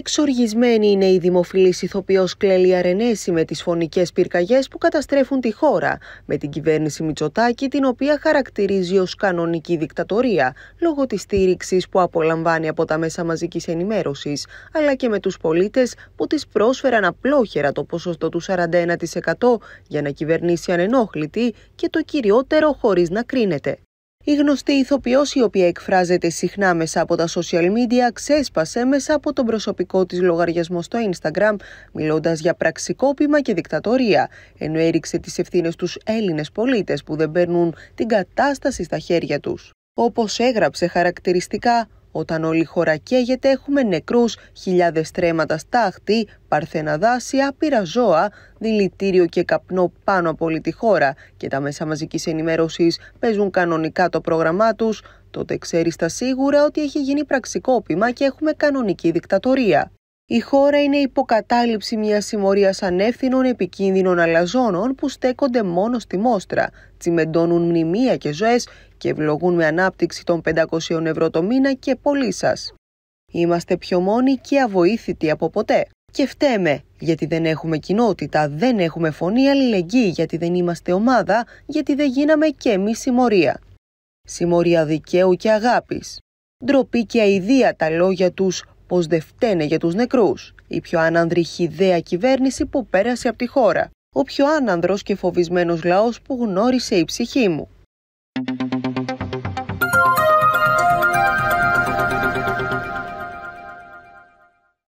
Εξοργισμένη είναι η δημοφιλής ηθοποιός Κλέλια Ρενέση με τις φωνικές πυρκαγιές που καταστρέφουν τη χώρα, με την κυβέρνηση Μητσοτάκη την οποία χαρακτηρίζει ως κανονική δικτατορία, λόγω της στήριξης που απολαμβάνει από τα μέσα μαζικής ενημέρωσης, αλλά και με τους πολίτες που της πρόσφεραν απλόχερα το ποσοστό του 41% για να κυβερνήσει ανενόχλητη και το κυριότερο χωρίς να κρίνεται. Η γνωστή ηθοποιός, η οποία εκφράζεται συχνά μέσα από τα social media ξέσπασε μέσα από τον προσωπικό της λογαριασμός στο Instagram μιλώντας για πραξικόπημα και δικτατορία ενώ έριξε τις ευθύνες τους Έλληνες πολίτες που δεν παίρνουν την κατάσταση στα χέρια τους. Όπως έγραψε χαρακτηριστικά όταν όλη η χώρα καίγεται έχουμε νεκρούς, χιλιάδες τρέματα στάχτη, παρθένα δάση, άπειρα ζώα, δηλητήριο και καπνό πάνω από όλη τη χώρα και τα μέσα μαζικής ενημέρωσης παίζουν κανονικά το πρόγραμμά τους, τότε ξέρεις τα σίγουρα ότι έχει γίνει πραξικόπημα και έχουμε κανονική δικτατορία. Η χώρα είναι υποκατάληψη μιας συμμορίας ανεύθυνων επικίνδυνων αλαζόνων που στέκονται μόνο στη μόστρα, τσιμεντώνουν μνημεία και ζωές και ευλογούν με ανάπτυξη των 500 ευρώ το μήνα και πολλοί σας. Είμαστε πιο μόνοι και αβοήθητοι από ποτέ. Και φταίμε, γιατί δεν έχουμε κοινότητα, δεν έχουμε φωνή αλληλεγγύη, γιατί δεν είμαστε ομάδα, γιατί δεν γίναμε και εμείς συμμορία. Συμμορία δικαίου και αγάπης. Ντροπή και αηδία τα λόγια τους πως δεν φταίνε για τους νεκρούς. Η πιο άνανδρη χιδέα κυβέρνηση που πέρασε από τη χώρα. Ο πιο άνανδρος και φοβισμένος λαός που γνώρισε η ψυχή μου.